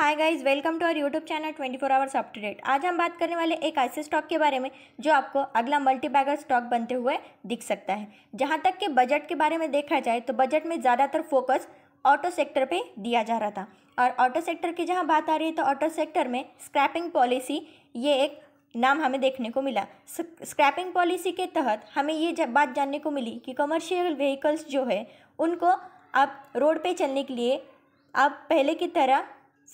hi guys welcome to our YouTube channel 24 four hours up to date आज हम बात करने वाले एक ऐसे स्टॉक के बारे में जो आपको अगला मल्टीबैगर स्टॉक बनते हुए दिख सकता है जहां तक कि बजट के बारे में देखा जाए तो बजट में ज़्यादातर फोकस ऑटो सेक्टर पे दिया जा रहा था और ऑटो सेक्टर की जहाँ बात आ रही है तो ऑटो सेक्टर में स्क्रैपिंग पॉलिसी ये एक नाम हमें देखने को मिला स्क्रैपिंग पॉलिसी के तहत हमें ये बात जानने को मिली कि कमर्शियल व्हीकल्स जो है उनको अब रोड पे चलने के लिए अब पहले की तरह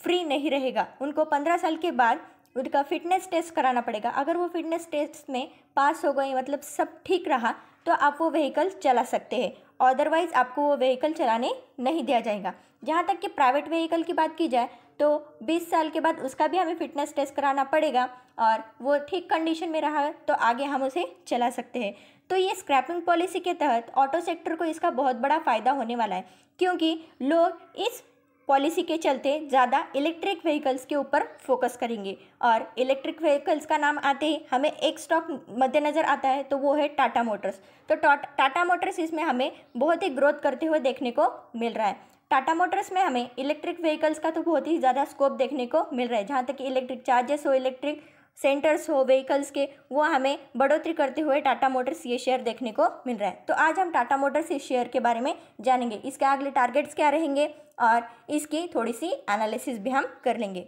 फ्री नहीं रहेगा उनको पंद्रह साल के बाद उनका फिटनेस टेस्ट कराना पड़ेगा अगर वो फिटनेस टेस्ट में पास हो गए मतलब सब ठीक रहा तो आप वो व्हीकल चला सकते हैं अदरवाइज़ आपको वो व्हीकल चलाने नहीं दिया जाएगा जहाँ तक कि प्राइवेट व्हीकल की बात की जाए तो 20 साल के बाद उसका भी हमें फिटनेस टेस्ट कराना पड़ेगा और वो ठीक कंडीशन में रहा तो आगे हम उसे चला सकते हैं तो ये स्क्रैपिंग पॉलिसी के तहत ऑटो सेक्टर को इसका बहुत बड़ा फ़ायदा होने वाला है क्योंकि लोग इस पॉलिसी के चलते ज़्यादा इलेक्ट्रिक व्हीकल्स के ऊपर फोकस करेंगे और इलेक्ट्रिक व्हीकल्स का नाम आते ही हमें एक स्टॉक मद्देनज़र आता है तो वो है टाटा मोटर्स तो टाटा मोटर्स इसमें हमें बहुत ही ग्रोथ करते हुए देखने को मिल रहा है टाटा मोटर्स में हमें इलेक्ट्रिक व्हीकल्स का तो बहुत ही ज़्यादा स्कोप देखने को मिल रहा है जहाँ तक इलेक्ट्रिक चार्जेस हो इलेक्ट्रिक सेंटर्स हो व्हीकल्स के वो हमें बढ़ोतरी करते हुए टाटा मोटर्स ये शेयर देखने को मिल रहा है तो आज हम टाटा मोटर्स इस शेयर के बारे में जानेंगे इसके अगले टारगेट्स क्या रहेंगे और इसकी थोड़ी सी एनालिसिस भी हम कर लेंगे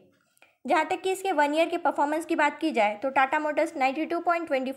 जहाँ तक कि इसके वन ईयर के परफॉर्मेंस की बात की जाए तो टाटा मोटर्स नाइन्टी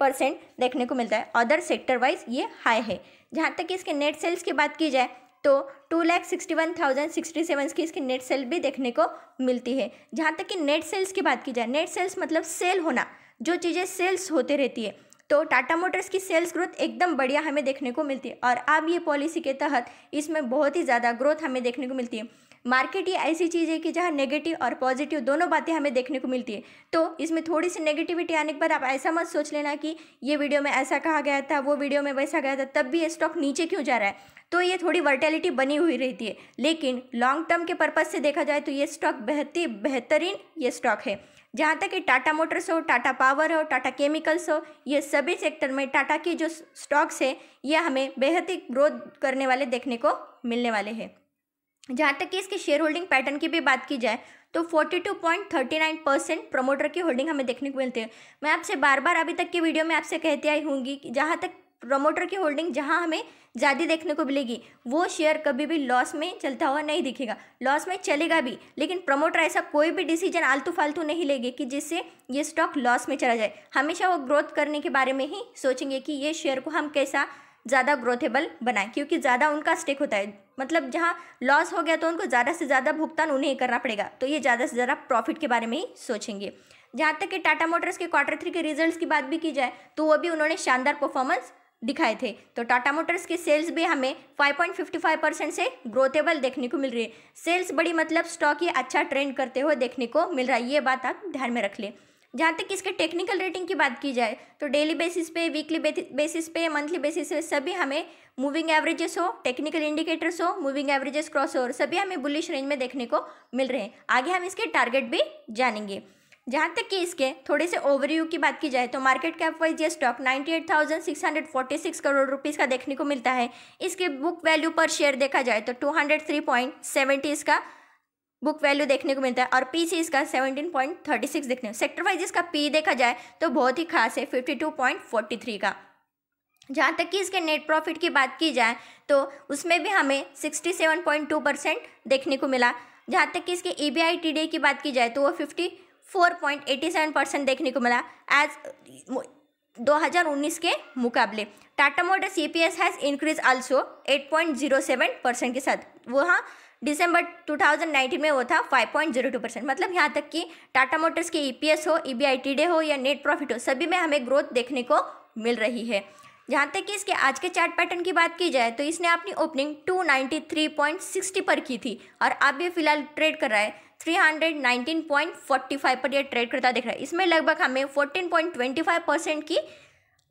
परसेंट देखने को मिलता है अदर सेक्टर वाइज ये हाई है जहाँ तक कि इसके नेट सेल्स की बात की जाए तो two lakh sixty one thousand sixty seven की इसकी नेट सेल भी देखने को मिलती है जहाँ तक कि नेट सेल्स की बात की जाए नेट सेल्स मतलब सेल होना जो चीज़ें सेल्स होते रहती है तो टाटा मोटर्स की सेल्स ग्रोथ एकदम बढ़िया हमें देखने को मिलती है और अब ये पॉलिसी के तहत इसमें बहुत ही ज़्यादा ग्रोथ हमें देखने को मिलती है मार्केट ये ऐसी चीज़ है कि जहाँ नेगेटिव और पॉजिटिव दोनों बातें हमें देखने को मिलती है तो इसमें थोड़ी सी नेगेटिविटी आने के बाद आप ऐसा मत सोच लेना कि ये वीडियो में ऐसा कहा गया था वो वीडियो में वैसा गया था तब भी ये स्टॉक नीचे क्यों जा रहा है तो ये थोड़ी वर्टेलिटी बनी हुई रहती है लेकिन लॉन्ग टर्म के पर्पज़ से देखा जाए तो ये स्टॉक बेहती बेहतरीन ये स्टॉक है जहाँ तक कि टाटा मोटर्स हो टाटा पावर हो टाटा केमिकल्स हो ये सभी सेक्टर में टाटा की जो स्टॉक्स है ये हमें बेहद ही ग्रोथ करने वाले देखने को मिलने वाले हैं जहाँ तक कि इसके शेयर होल्डिंग पैटर्न की भी बात की जाए तो 42.39 परसेंट प्रमोटर की होल्डिंग हमें देखने को मिलती है मैं आपसे बार बार अभी तक की वीडियो में आपसे कहती आई हूँगी कि जहाँ तक प्रमोटर की होल्डिंग जहाँ हमें ज़्यादा देखने को मिलेगी वो शेयर कभी भी लॉस में चलता हुआ नहीं दिखेगा लॉस में चलेगा भी लेकिन प्रमोटर ऐसा कोई भी डिसीजन आलतू फालतू नहीं लेंगे कि जिससे ये स्टॉक लॉस में चला जाए हमेशा वो ग्रोथ करने के बारे में ही सोचेंगे कि ये शेयर को हम कैसा ज़्यादा ग्रोथेबल बनाएं क्योंकि ज़्यादा उनका स्टेक होता है मतलब जहाँ लॉस हो गया तो उनको ज़्यादा से ज़्यादा भुगतान उन्हें ही करना पड़ेगा तो ये ज़्यादा से ज़्यादा प्रॉफिट के बारे में ही सोचेंगे जहाँ तक कि टाटा मोटर्स के क्वार्टर थ्री के रिजल्ट की बात भी की जाए तो वो भी उन्होंने शानदार परफॉर्मेंस दिखाए थे तो टाटा मोटर्स के सेल्स भी हमें 5.55 परसेंट से ग्रोथेबल देखने को मिल रही है सेल्स बड़ी मतलब स्टॉक ये अच्छा ट्रेंड करते हुए देखने को मिल रहा है ये बात आप ध्यान में रख लें जहाँ तक इसके टेक्निकल रेटिंग की बात की जाए तो डेली बेसिस पे वीकली बेसिस पे मंथली बेसिस पे सभी हमें मूविंग एवरेजेस हो टेक्निकल इंडिकेटर्स हो मूविंग एवरेजेस क्रॉस ओवर सभी हमें बुलिश रेंज में देखने को मिल रहे हैं आगे हम इसके टारगेट भी जानेंगे जहाँ तक कि इसके थोड़े से ओवरव्यू की बात की जाए तो मार्केट कैप वाइज ये स्टॉक 98,646 करोड़ रुपीस का देखने को मिलता है इसके बुक वैल्यू पर शेयर देखा जाए तो 203.70 इसका बुक वैल्यू देखने को मिलता है और पी सी इसका 17.36 देखने सेक्टर वाइज इसका पी देखा जाए तो बहुत ही खास है 52.43 का जहाँ तक कि इसके नेट प्रॉफिट की बात की जाए तो उसमें भी हमें 67.2 परसेंट देखने को मिला जहाँ तक कि इसके E B I T D की बात की जाए तो वो fifty four point eighty seven percent देखने को मिला एज 2019 के मुकाबले Tata Motors E P S has increase also seven percent के साथ वो हाँ दिसंबर 2019 में वो था 5.02 परसेंट मतलब यहाँ तक कि टाटा मोटर्स के ईपीएस e हो ई e हो या नेट प्रॉफिट हो सभी में हमें ग्रोथ देखने को मिल रही है जहाँ तक कि इसके आज के चार्ट पैटर्न की बात की जाए तो इसने अपनी ओपनिंग 293.60 पर की थी और अब ये फिलहाल ट्रेड कर रहा है 319.45 पर यह ट्रेड करता दिख रहा है इसमें लगभग हमें 14.25 परसेंट की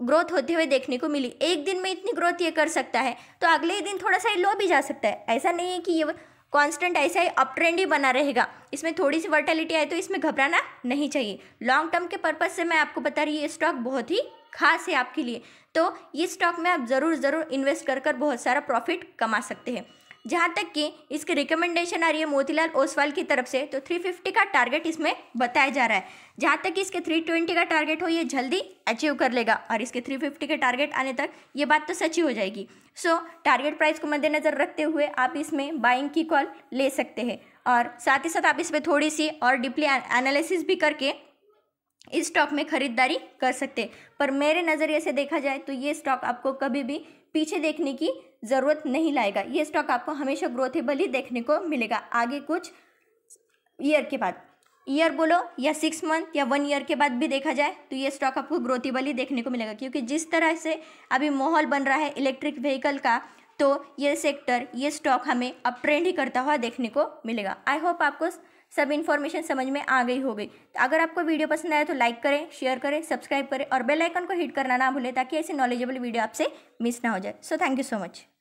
ग्रोथ होते हुए देखने को मिली एक दिन में इतनी ग्रोथ ये कर सकता है तो अगले दिन थोड़ा सा ये लो भी जा सकता है ऐसा नहीं है कि ये कांस्टेंट ऐसा ही अपट्रेंड ही बना रहेगा इसमें थोड़ी सी वर्टेलिटी आए तो इसमें घबराना नहीं चाहिए लॉन्ग टर्म के पर्पज़ से मैं आपको बता रही ये स्टॉक बहुत ही खास है आपके लिए तो ये स्टॉक में आप ज़रूर ज़रूर इन्वेस्ट कर कर बहुत सारा प्रॉफिट कमा सकते हैं जहाँ तक कि इसकी रिकमेंडेशन आ रही है मोतीलाल ओसवाल की तरफ से तो 350 का टारगेट इसमें बताया जा रहा है जहाँ तक कि इसके 320 का टारगेट हो ये जल्दी अचीव कर लेगा और इसके 350 के टारगेट आने तक ये बात तो सच्ची हो जाएगी सो टारगेट प्राइस को मद्देनज़र रखते हुए आप इसमें बाइंग की कॉल ले सकते हैं और साथ ही साथ आप इसमें थोड़ी सी और डीपली एनालिसिस भी करके इस स्टॉक में खरीदारी कर सकते हैं पर मेरे नज़रिए से देखा जाए तो ये स्टॉक आपको कभी भी पीछे देखने की ज़रूरत नहीं लाएगा ये स्टॉक आपको हमेशा ग्रोथेबल ही देखने को मिलेगा आगे कुछ ईयर के बाद ईयर बोलो या सिक्स मंथ या वन ईयर के बाद भी देखा जाए तो ये स्टॉक आपको ग्रोथेबल ही देखने को मिलेगा क्योंकि जिस तरह से अभी माहौल बन रहा है इलेक्ट्रिक व्हीकल का तो ये सेक्टर ये स्टॉक हमें अब ट्रेंड ही करता हुआ देखने को मिलेगा आई होप आपको सब इन्फॉर्मेशन समझ में आ गई होगी तो अगर आपको वीडियो पसंद आया तो लाइक करें शेयर करें सब्सक्राइब करें और बेल आइकन को हिट करना ना भूलें ताकि ऐसी नॉलेजेबल वीडियो आपसे मिस ना हो जाए so thank you so much